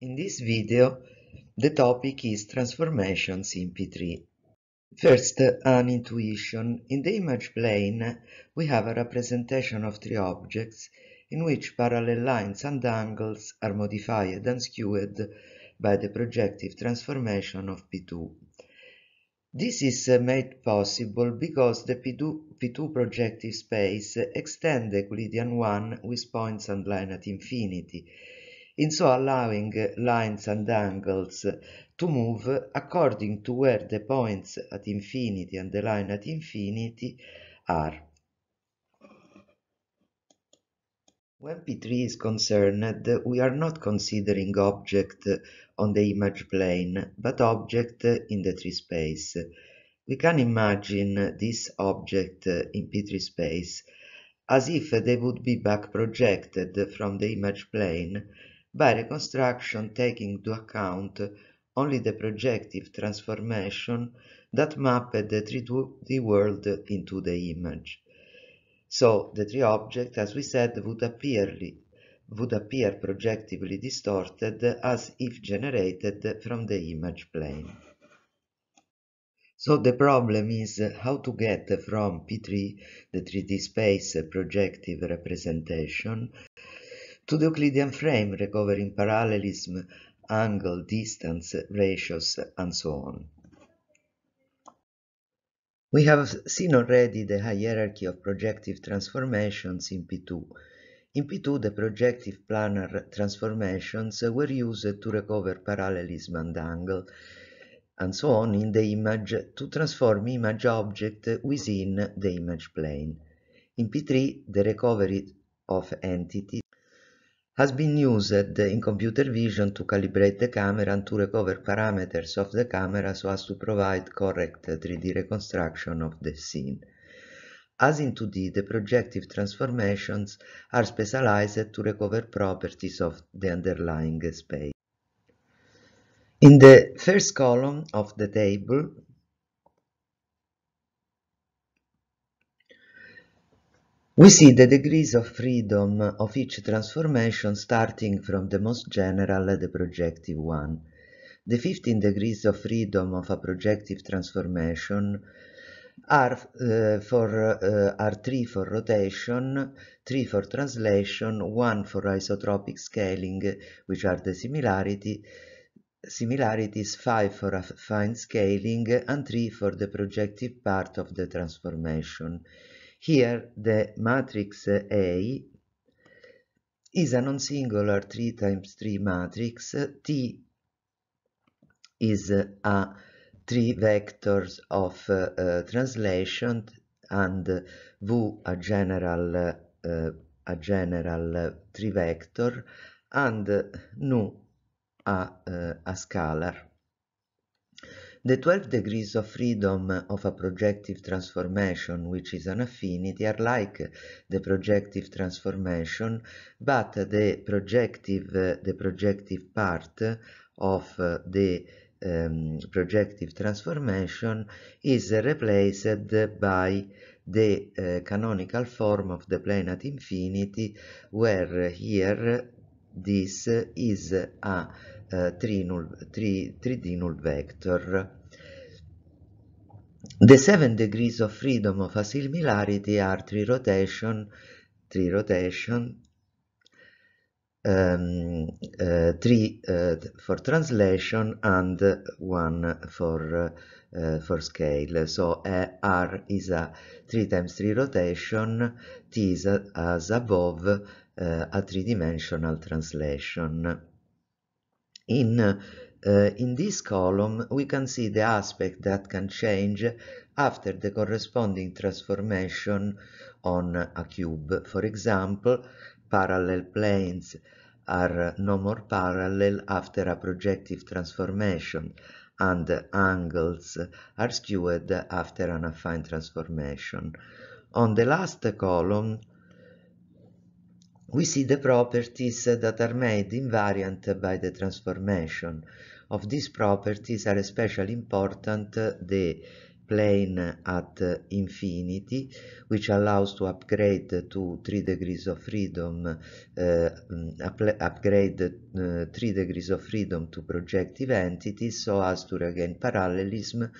In this video, the topic is transformations in P3. First, an intuition. In the image plane, we have a representation of three objects in which parallel lines and angles are modified and skewed by the projective transformation of P2. This is uh, made possible because the P2, P2 projective space extends the Euclidean one with points and line at infinity, in so allowing lines and angles to move according to where the points at infinity and the line at infinity are. When P3 is concerned, we are not considering object on the image plane, but object in the three space. We can imagine this object in P3 space as if they would be back projected from the image plane by reconstruction taking into account only the projective transformation that mapped the 3D world into the image. So the three objects, as we said, would appear, would appear projectively distorted as if generated from the image plane. So the problem is how to get from P3, the 3D space projective representation, to the Euclidean frame recovering parallelism, angle, distance, ratios, and so on. We have seen already the hierarchy of projective transformations in P2. In P2, the projective planar transformations were used to recover parallelism and angle, and so on in the image to transform image object within the image plane. In P3, the recovery of entity has been used in computer vision to calibrate the camera and to recover parameters of the camera so as to provide correct 3D reconstruction of the scene. As in 2D, the projective transformations are specialized to recover properties of the underlying space. In the first column of the table, We see the degrees of freedom of each transformation starting from the most general, the projective one. The 15 degrees of freedom of a projective transformation are, uh, for, uh, are 3 for rotation, 3 for translation, 1 for isotropic scaling, which are the similarity, similarities, 5 for affine scaling, and 3 for the projective part of the transformation. Here the matrix A is a non-singular 3 times 3 matrix. T is a 3 vectors of uh, uh, translation and V a general uh, a general uh, three vector and nu a, uh, a scalar. The 12 degrees of freedom of a projective transformation, which is an affinity, are like the projective transformation, but the projective, the projective part of the um, projective transformation is replaced by the uh, canonical form of the plane at infinity, where here this is a eh, 3D null vector. The 7 degrees of freedom of a similarity are 3 rotation, 3 rotation, um, uh, uh, for translation and 1 for uh, for scale. So R is a 3 times 3 rotation, T is a, as above a 3 dimensional translation. In, uh, in this column, we can see the aspect that can change after the corresponding transformation on a cube. For example, parallel planes are no more parallel after a projective transformation and angles are skewed after an affine transformation. On the last column, we see the properties that are made invariant by the transformation. Of these properties are especially important the plane at infinity which allows to upgrade to 3 degrees of freedom uh, mm, upgrade uh, 3 degrees of freedom to projective entities so as to regain parallelism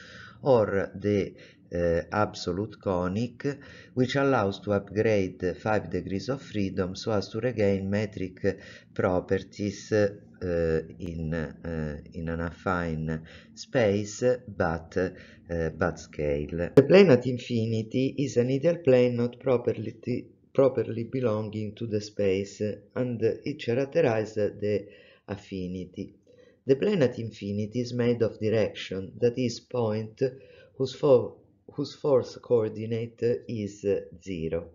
or the uh, absolute conic which allows to upgrade 5 degrees of freedom so as to regain metric properties uh, Eh, in eh, in an affine space but eh, but scale. The plane at infinity is an ideal plane not properly properly belonging to the space and it characterizes the affinity. The plane at infinity is made of direction, that is point whose, fo whose force coordinate is zero.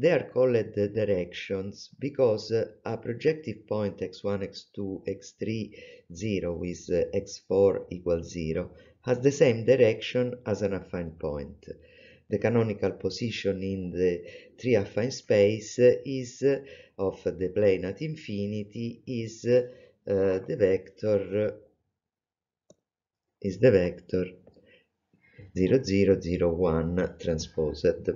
They are called directions because uh, a projective point x1, x2, x3, 0 with uh, x4 equals 0 has the same direction as an affine point. The canonical position in the three affine space is uh, of the plane at infinity is uh, the vector is the vector 0, 0, 0, 0001 transposed.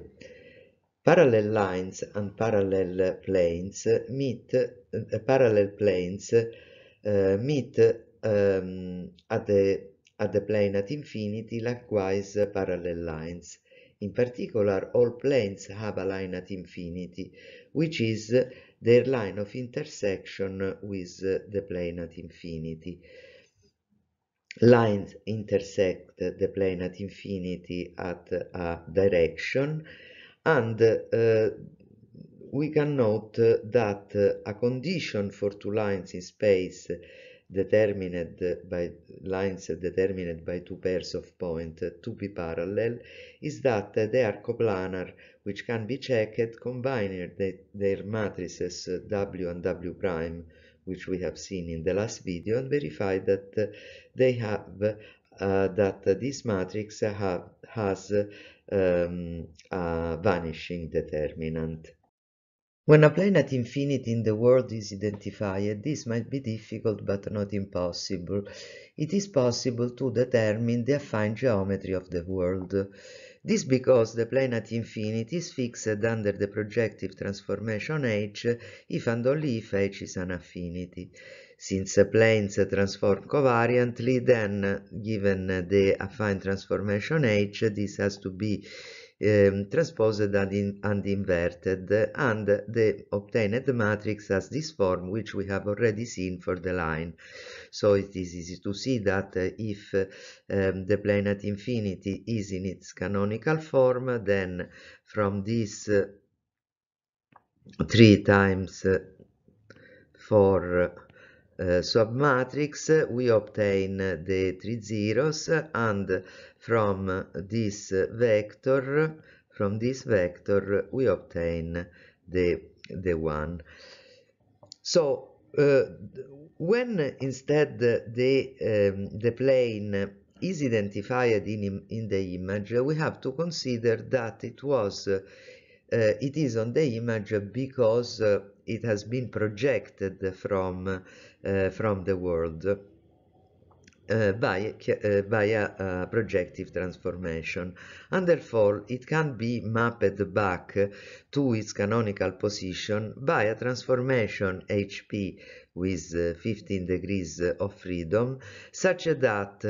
Parallel lines and parallel planes meet uh, parallel planes uh, meet um, at the at the plane at infinity likewise parallel lines. In particular, all planes have a line at infinity, which is their line of intersection with the plane at infinity. Lines intersect the plane at infinity at a direction and uh, we can note that a condition for two lines in space determined by lines determined by two pairs of points to be parallel is that they are coplanar which can be checked combining the, their matrices W and W prime which we have seen in the last video and verify that they have uh, that this matrix have, has um, a vanishing determinant. When a planet infinity in the world is identified, this might be difficult but not impossible. It is possible to determine the affine geometry of the world. This because the planet infinity is fixed under the projective transformation H if and only if H is an affinity. Since a planes transform covariantly, then given the affine transformation H, this has to be um, transposed and, in, and inverted, and the obtained matrix has this form, which we have already seen for the line. So it is easy to see that uh, if um, the plane at infinity is in its canonical form, then from this uh, 3 times uh, 4 Eh, submatrix we obtain the three zeros and from this vector from this vector we obtain the the one so uh, when instead the the, um, the plane is identified in in the image we have to consider that it was uh, it is on the image because uh, it has been projected from Eh, from the world eh, by, eh, by a, projective transformation, and therefore it can be mapped back to its canonical position by a transformation HP with 15 degrees of freedom, such that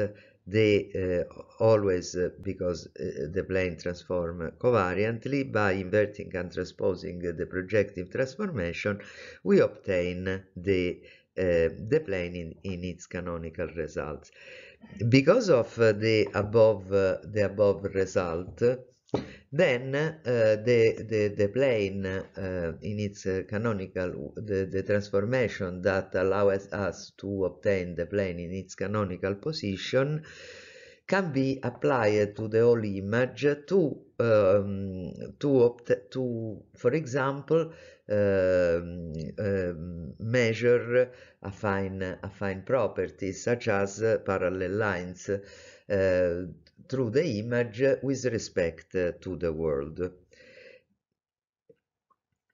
they uh, always uh, because uh, the plane transform covariantly by inverting and transposing the projective transformation we obtain the Eh, the plane in, in its canonical results. Because of eh, the above eh, the above result, then the, the, the plane in its canonical, the, the transformation that allows us to obtain the plane in its canonical position can be applied to the whole image to um, to, to for example uh, uh, measure a fine properties such as parallel lines uh, through the image with respect to the world.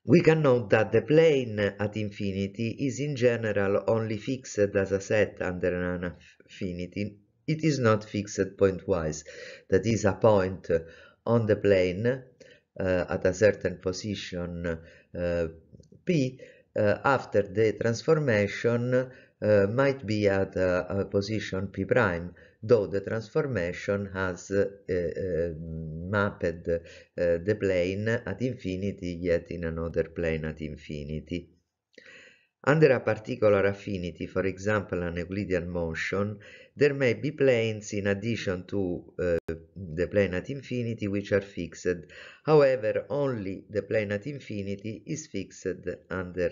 We can note that the plane at infinity is in general only fixed as a set under an affinity it is not fixed point-wise, that is a point uh, on the plane uh, at a certain position uh, P after the transformation uh, might be at a position P prime, though the transformation has uh, mapped the plane at infinity, yet in another plane at infinity. Under a particular affinity, for example an Euclidean motion, there may be planes in addition to uh, the plane at infinity which are fixed. However, only the plane at infinity is fixed under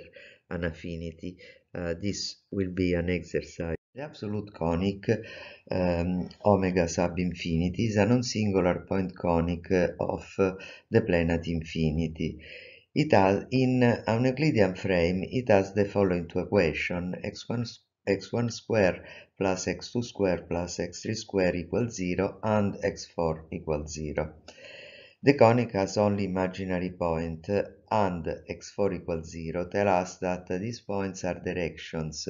an affinity. Uh, this will be an exercise. The absolute conic um, omega sub infinity is a non-singular point conic of uh, the plane at infinity. It has, in uh, a Euclidean frame, it has the following two equations, x1, x1 square plus x2 square plus x3 square equals 0 and x4 equals 0. The conic has only imaginary point uh, and x4 equals 0 tell us that uh, these points are directions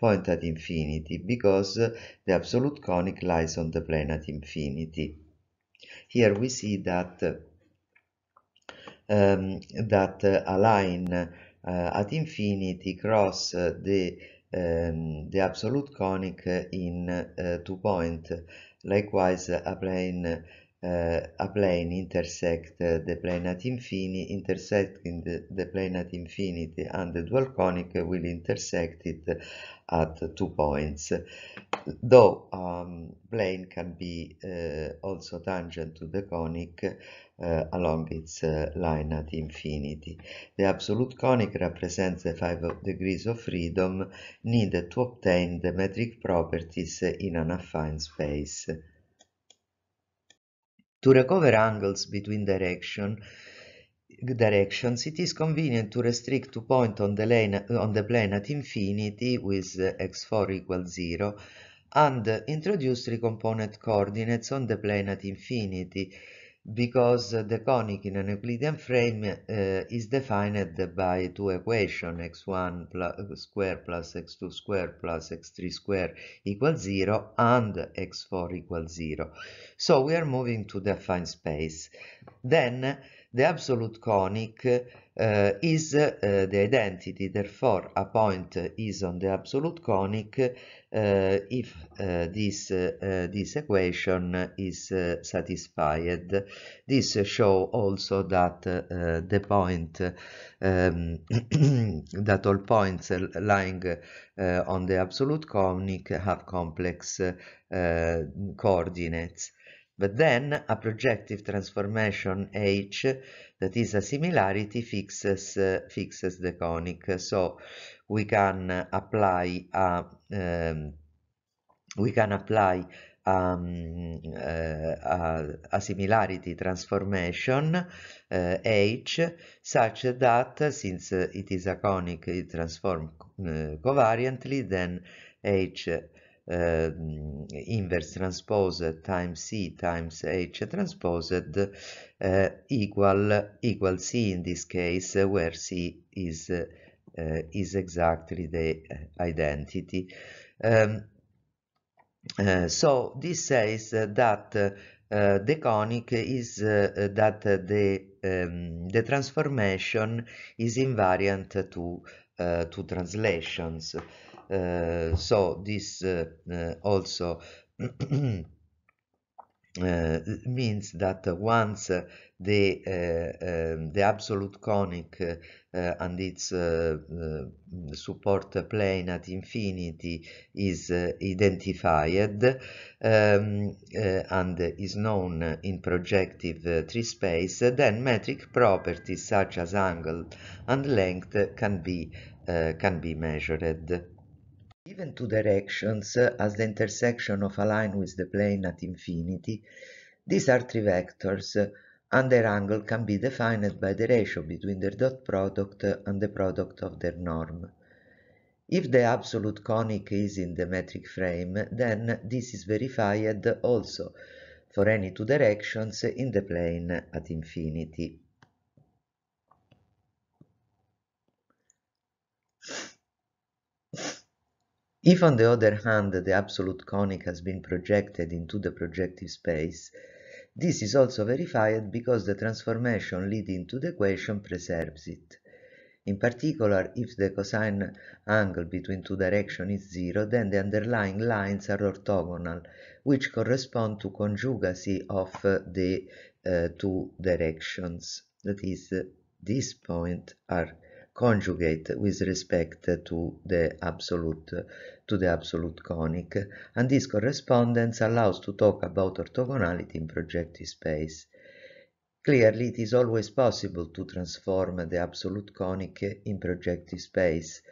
point at infinity because the absolute conic lies on the plane at infinity. Here we see that um, ehm, that align uh, eh, at infinity cross the um, ehm, the absolute conic in uh, eh, two point likewise a plane uh, Eh, a plane intersect the plane at infinity, intersecting the, the plane at infinity and the dual conic will intersect it at two points. Though um, plane can be uh, also tangent to the conic uh, along its uh, line at infinity. The absolute conic represents the five degrees of freedom needed to obtain the metric properties in an affine space. To recover angles between direction, directions, it is convenient to restrict to point on the, lane, on the plane at infinity with x4 equals 0 and introduce component coordinates on the plane at infinity because the conic in an Euclidean frame uh, is defined by two equations x1 plus square plus x2 square plus x3 square equals 0 and x4 equals 0. So we are moving to the affine space. Then the absolute conic uh, is uh, the identity, therefore a point is on the absolute conic uh, if this, this equation is satisfied. This shows also that the point, um, that all points lying on the absolute conic have complex coordinates. But then a projective transformation H that is a similarity fixes, uh, fixes the conic. So we can apply a, um, we can apply um, uh, a, a, similarity transformation uh, H such that since uh, it is a conic it transforms uh, covariantly then H Ehm, inverse transposed times C times H transposed eh, equal equal C in this case where C is eh, is exactly the identity. Um, so this says that uh, the conic is uh, that the um, the transformation is invariant to uh, to translations uh, so this uh, also Uh, means that once uh, the uh, um, the absolute conic and its support plane at infinity is identified um, and is known in projective tree space, then metric properties such as angle and length can be can be measured. Given two directions as the intersection of a line with the plane at infinity, these are three vectors, and their angle can be defined by the ratio between their dot product and the product of their norm. If the absolute conic is in the metric frame, then this is verified also for any two directions in the plane at infinity. If, on the other hand, the absolute conic has been projected into the projective space, this is also verified because the transformation leading to the equation preserves it. In particular, if the cosine angle between two directions is zero, then the underlying lines are orthogonal, which correspond to conjugacy of uh, the uh, two directions. That is, uh, this point are conjugate with respect to the absolute to the absolute conic and this correspondence allows to talk about orthogonality in projective space. Clearly it is always possible to transform the absolute conic in projective space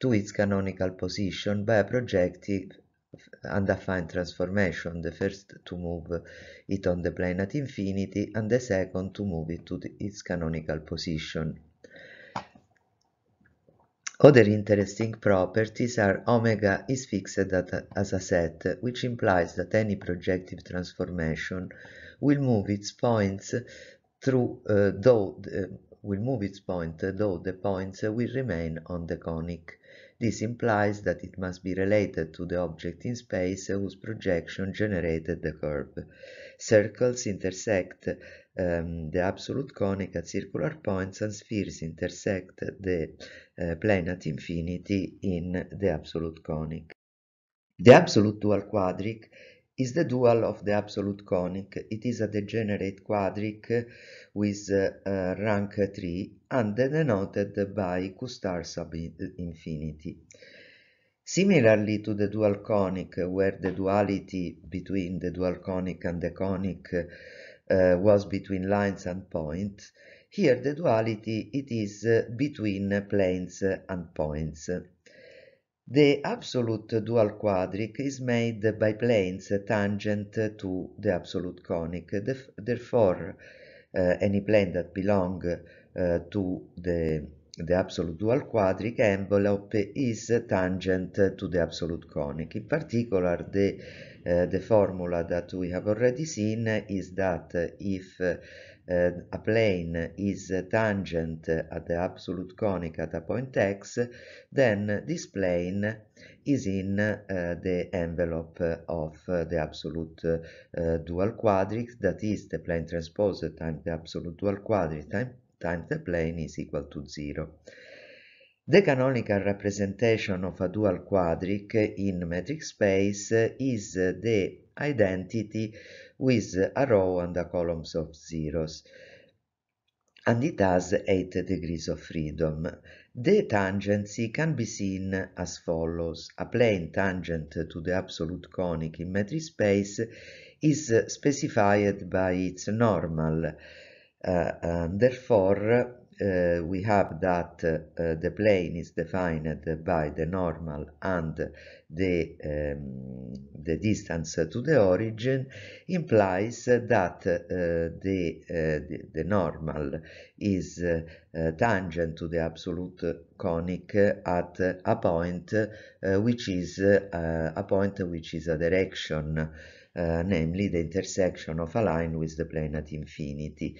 to its canonical position by a projective undefined transformation, the first to move it on the plane at infinity and the second to move it to the, its canonical position. Other interesting properties are omega is fixed as a set, which implies that any projective transformation will move its points through uh, though uh, will move its point though the points will remain on the conic. This implies that it must be related to the object in space whose projection generated the curve. Circles intersect um, the absolute conic at circular points and spheres intersect the uh, plane at infinity in the absolute conic. The absolute dual quadric is the dual of the absolute conic. It is a degenerate quadric with uh, rank 3 and denoted by Q-star sub infinity. Similarly to the dual conic, where the duality between the dual conic and the conic uh, was between lines and points, here the duality it is uh, between planes and points. The absolute dual quadric is made by planes tangent to the absolute conic. Therefore, uh, any plane that belong uh, to the, the absolute dual quadric envelope is tangent to the absolute conic. In particular, the, uh, the formula that we have already seen is that if uh, uh, a plane is tangent at the absolute conic at a point x, then this plane is in uh, the envelope of uh, the absolute dual quadric, that is the plane transpose times the absolute dual quadric times the plane is equal to 0. The canonical representation of a dual quadric in metric space is the identity with a row and a columns of zeros and it has 8 degrees of freedom. The tangency can be seen as follows. A plane tangent to the absolute conic in metric space is specified by its normal, uh, and therefore uh, we have that uh, uh, the plane is defined by the normal and the, um, the distance to the origin implies that uh, the, uh, the, the, normal is tangent to the absolute conic at a point which is a point which is a direction uh, namely the intersection of a line with the plane at infinity.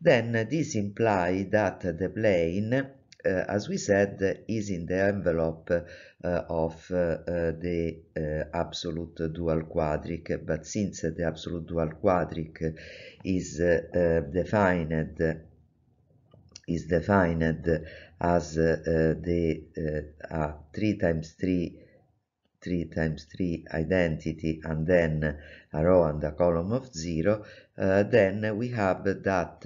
Then this implies that the plane uh, as we said, is in the envelope uh, of the absolute dual quadric, but since the absolute dual quadric is defined is defined as the 3 times 3 3 times 3 identity and then a row and a column of 0, uh, then we have that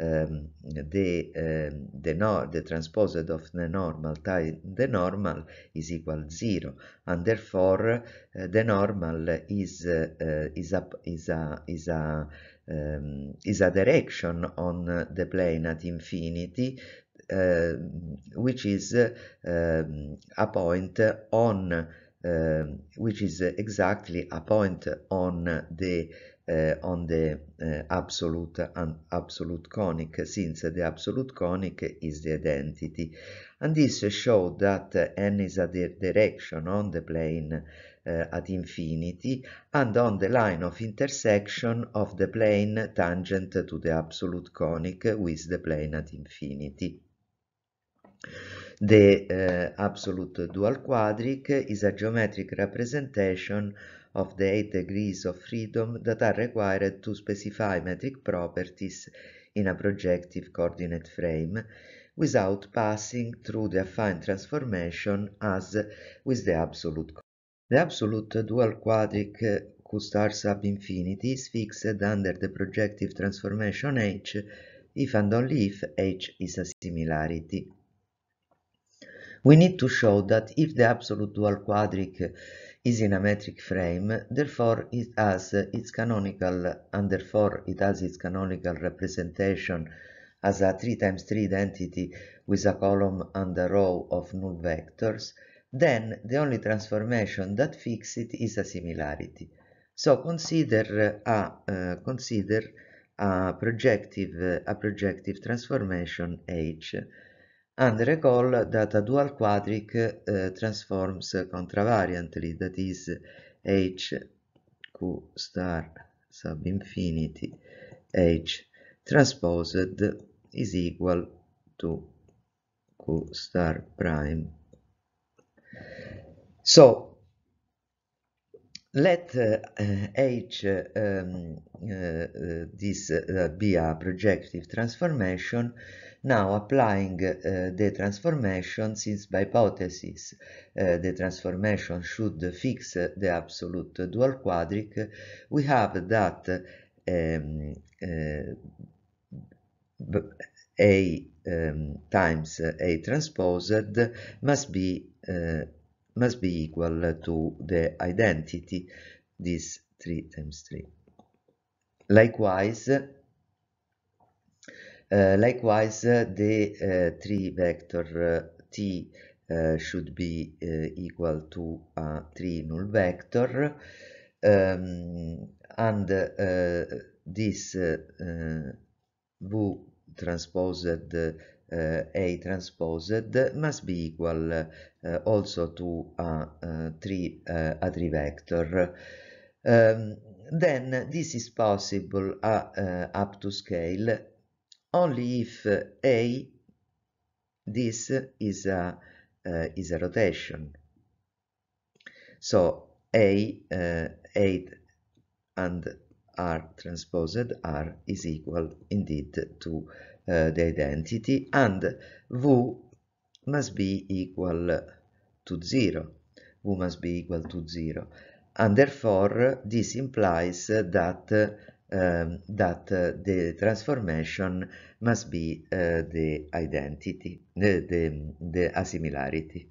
um, the, um, the, the transposed of the normal times the normal is equal 0 and therefore uh, the normal is, uh, uh, is a, is a, is a um, is a direction on the plane at infinity uh, which is uh, um, a point on um, which is uh, exactly a point on the uh, on the uh, absolute and absolute conic since the absolute conic is the identity and this showed that n is a di direction on the plane uh, at infinity and on the line of intersection of the plane tangent to the absolute conic with the plane at infinity. The uh, eh, absolute dual quadric is a geometric representation of the 8 degrees of freedom that are required to specify metric properties in a projective coordinate frame without passing through the affine transformation as with the absolute. The absolute dual quadric whose eh, star sub infinity is fixed under the projective transformation H if and only if H is a similarity. We need to show that if the absolute dual quadric is in a metric frame, therefore it has its canonical and therefore it has its canonical representation as a 3 times 3 identity with a column and a row of null vectors, then the only transformation that fixes it is a similarity. So consider a uh, consider a projective a projective transformation H under a call that a dual quadric uh, transforms contravariantly, that is h q star sub infinity h transposed is equal to q star prime. So let uh, h um, uh, this be a projective transformation now applying eh, the transformation since by hypothesis eh, the transformation should fix the absolute dual quadric, we have that um, A um, times A transposed must be must be equal to the identity this 3 times 3. Likewise, uh, likewise, uh, the uh, three vector t should be equal to a three null vector, um, and this v transposed uh, A transposed must be equal uh, also to a, a three, uh, a 3 vector. Um, then this is possible up to scale only if A, this is a, uh, is a rotation. So A, uh, 8 and R transposed R is equal indeed to uh, the identity and V must be equal to 0. V must be equal to 0 and therefore this implies that um, that eh, the transformation must be eh, the identity, the, the, the assimilarity.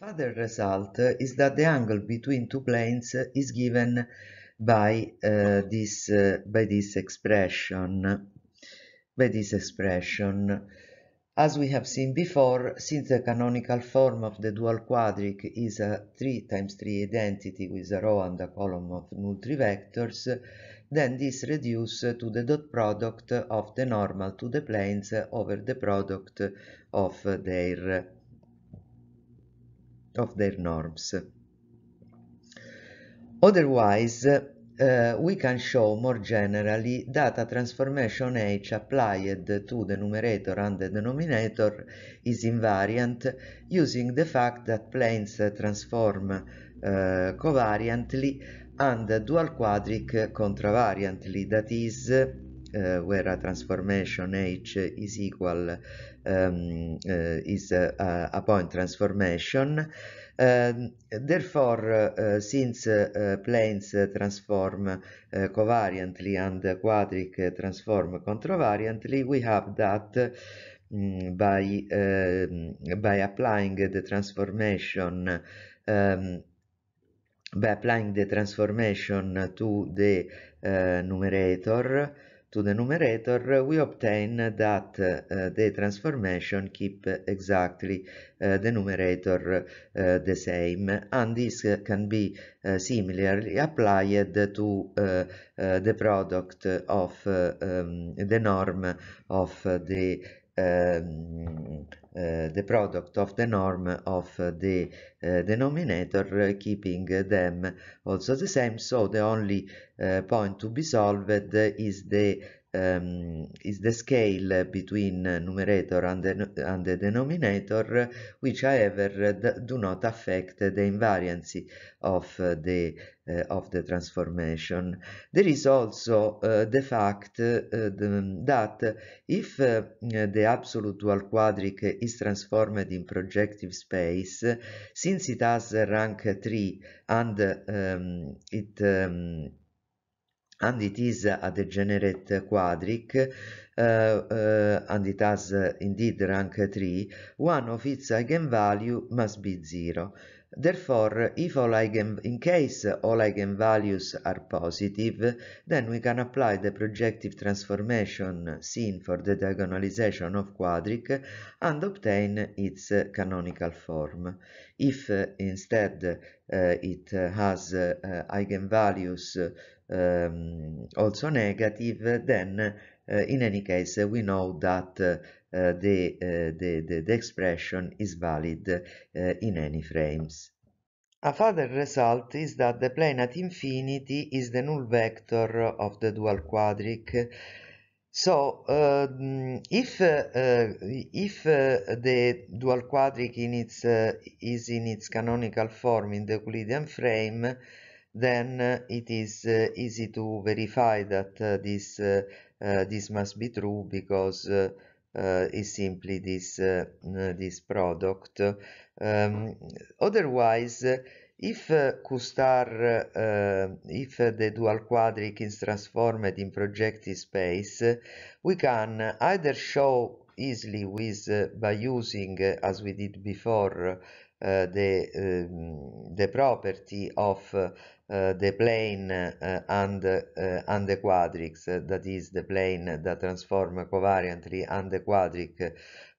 Further result is that the angle between two planes is given by eh, this by this expression by this expression. As we have seen before, since the canonical form of the dual quadric is a 3 times 3 identity with a row and a column of null vectors. then this reduces to the dot product of the normal to the planes over the product of their, of their norms. Otherwise, uh, we can show more generally data transformation H applied to the numerator and the denominator is invariant using the fact that planes transform uh, covariantly and dual quadric contravariantly, that is, uh, where a transformation H is equal um, uh, is a, uh, a, point transformation. Um, therefore, uh, uh since uh, planes transform covariantly and quadric transform contravariantly, we have that mm, um, by by applying the transformation um, by applying the transformation to the eh, numerator to the numerator, we obtain that uh, the transformation keep exactly uh, the numerator uh, the same, and this can be similarly applied to the product of um, the norm of the um, the product of the norm of the eh, denominator eh, keeping them also the same so the only point to be solved is the um, is the scale between numerator and, the, and the denominator which however do not affect the invariancy of the uh, of the transformation. There is also uh, the fact uh, the, that if the absolute dual quadric is transformed in projective space, since it has rank 3 and um, it um, and it is a degenerate quadric, uh, eh, uh, eh, and it has indeed rank 3, one of its eigenvalue must be 0. Therefore, if all eigen in case all eigenvalues are positive, then we can apply the projective transformation seen for the diagonalization of quadric and obtain its canonical form. If uh, instead uh, it has uh, eigenvalues um, also negative, then uh, in any case, uh, we know that uh, the, the, the, the, expression is valid in any frames. A further result is that the plane at infinity is the null vector of the dual quadric. So, uh, if, uh, uh, if the dual quadric in its, is in its canonical form in the Euclidean frame, then it is easy to verify that this uh, this must be true because uh, uh, it's simply this this product um, otherwise if uh, Qstar, uh, if the dual quadric is transformed in projective space, we can either show easily with uh, by using, uh, as we did before, uh, the, um, the property of the plane and, and the quadrics, that is the plane that transform covariantly and the quadric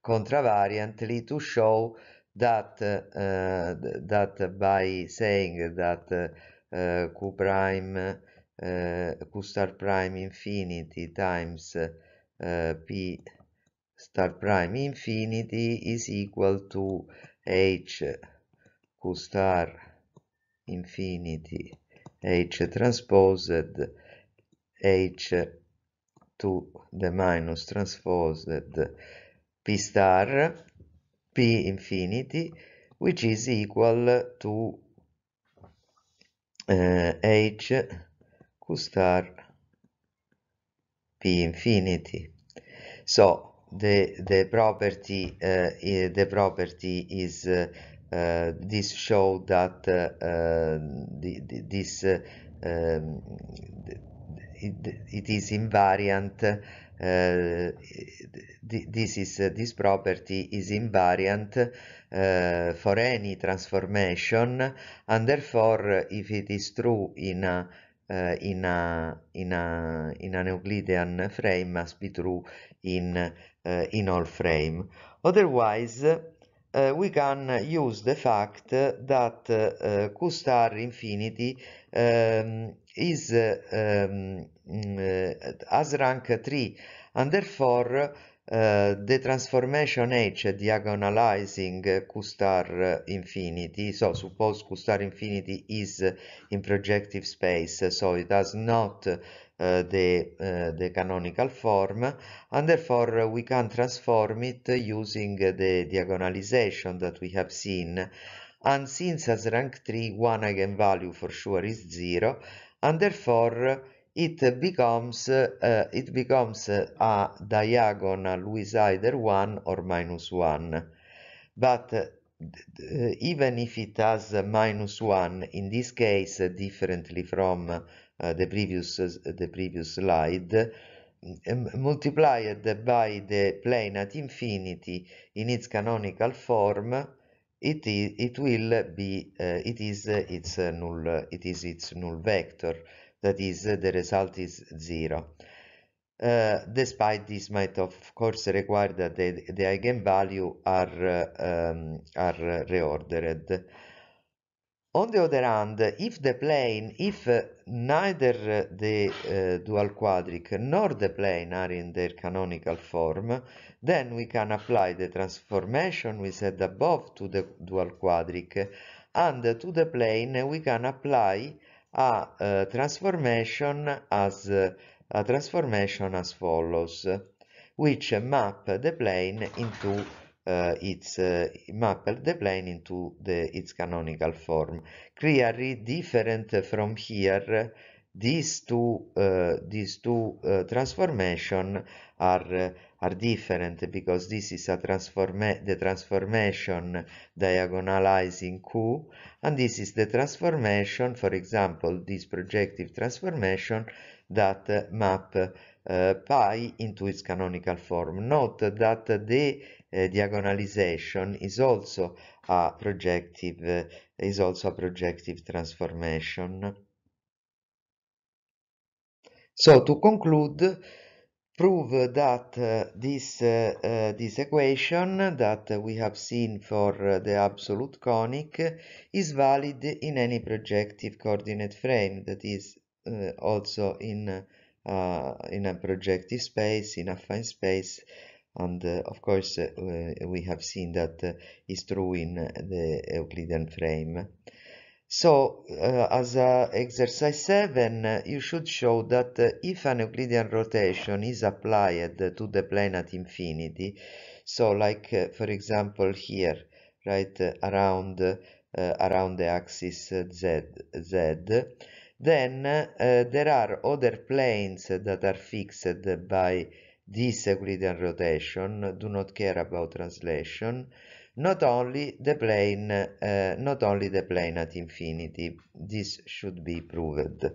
contravariantly to show that that by saying that uh, q prime uh, q star prime infinity times uh, p star prime infinity is equal to h q star infinity h transposed h to the minus transposed p star p infinity which is equal to uh, h q star p infinity so the the property uh, the property is uh, uh, this show that um, the, this um, it, it is invariant uh, this is uh, this property is invariant uh, for any transformation and therefore if it is true in a in a in a in an Euclidean frame must be true in Eh, in all frame. Otherwise, eh, we can use the fact that QStar eh, infinity um, is um, as rank 3 and therefore uh, the transformation H diagonalizing Q star infinity, so suppose Q star infinity is in projective space, so it does not Eh, the, eh, the canonical form and therefore we can transform it using the diagonalization that we have seen and since as rank 3 one eigenvalue for sure is 0 and therefore it becomes uh, it becomes a diagonal with either 1 or minus 1 but uh, even if it has minus 1 in this case differently from uh, the previous uh, the previous slide mm, multiplied by the plane at infinity in its canonical form it is it will be uh, it is uh, its uh, null uh, it is its null vector that is the result is zero despite this might of course require that the, the eigenvalue are um, are reordered On the other hand, if the plane, if neither the uh, dual quadric nor the plane are in their canonical form, then we can apply the transformation we said above to the dual quadric and to the plane we can apply a, uh, transformation as uh, a transformation as follows, which map the plane into Uh, its uh, mapped the plane into the, its canonical form. Clearly different from here these two uh, these two uh, transformation are uh, are different because this is a transforma the transformation diagonalizing q and this is the transformation for example this projective transformation that map uh, pi into its canonical form note that the Eh, diagonalization is also a projective eh, is also a projective transformation. So to conclude, prove that uh, this, uh, uh, this equation that we have seen for the absolute conic is valid in any projective coordinate frame that is also in, in a projective space, in affine space, and uh, of course uh, uh, we have seen that is true in the Euclidean frame. So, uh, as uh, exercise 7, uh, you should show that if an Euclidean rotation is applied to the plane at infinity, so like for example here, right, around, around the axis z, z then there are other planes that are fixed by Disagree on rotation, do not care about translation, not only the plane, uh, not only the plane at infinity. This should be proved.